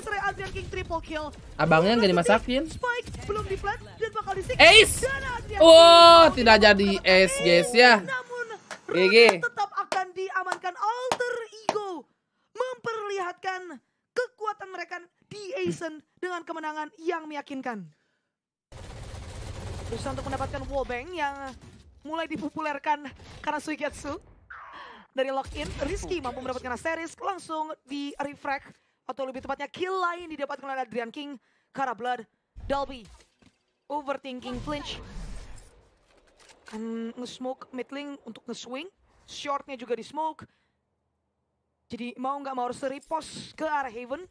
diserang Adrian King triple kill. Abangnya nggak dimasakin. Ace. Oh, tidak jadi ace guys ya. GG. Tetap akan diamankan alter ego memperlihatkan kekuatan mereka di Aizen dengan kemenangan yang meyakinkan. Terus untuk mendapatkan wallbang yang mulai dipopulerkan karena Suigetsu dari login. Rizky mampu mendapatkan Asterisk langsung di refract atau lebih tepatnya kill lain didapatkan oleh Adrian King, Cara Blood, Dalby, overthinking flinch. Kan nge-smoke midling untuk nge-swing, shortnya juga di-smoke. Jadi mau nggak mau harus repost ke arah Haven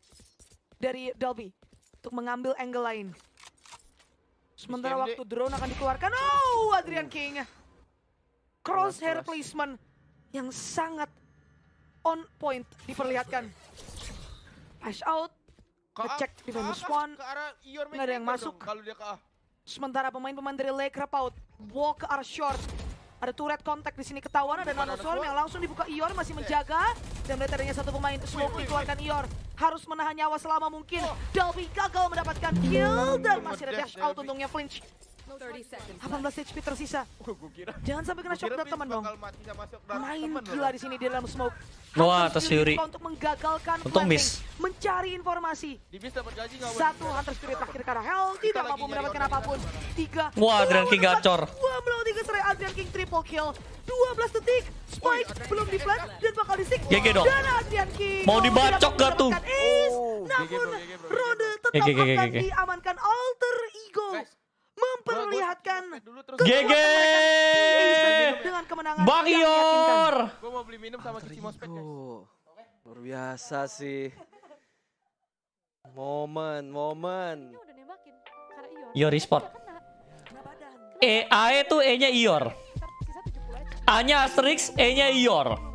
dari Dalby untuk mengambil angle lain. Sementara waktu drone akan dikeluarkan. Oh, Adrian King. Crosshair placement yang sangat on point diperlihatkan. Pass out. Ngecek di bawah Swan. Nggak ada yang masuk. Kalau dia ke Sementara pemain-pemain dari Lake out. Walk ke arah short. Ada red contact di sini ketahuan ada swarm yang langsung dibuka Ior masih eh. menjaga dan melihat adanya satu pemain smoke dikeluarkan Ior harus menahan nyawa selama mungkin. Oh. Dalby gagal mendapatkan kill dan masih ada dash out untungnya flinch. 18 HP tersisa. Oh, Jangan sampai kena shock teman dong. Main gila di sini di dalam smoke. Wah, atas Yuri. Untuk menggagalkan Untung miss. Mencari informasi. Satu Hunter Spirit terakhir karena Hell tidak mampu mendapatkan apapun. Tiga. Wah, Adrian King gacor. Dua melawan tiga serai Adrian King triple kill. 12 detik. Spike belum di plant dan bakal di sink. GG dong. King. Mau dibacok gak tuh? Namun rode tetap akan diamankan Alter Ego memperlihatkan Geger dengan kemenangan Bang Yor. Gue mau beli minum sama Kici Mospet ya. Luar biasa sih. Momen, momen. Yor Esport. E, A itu E-nya Ior. A-nya Asterix, E-nya Ior.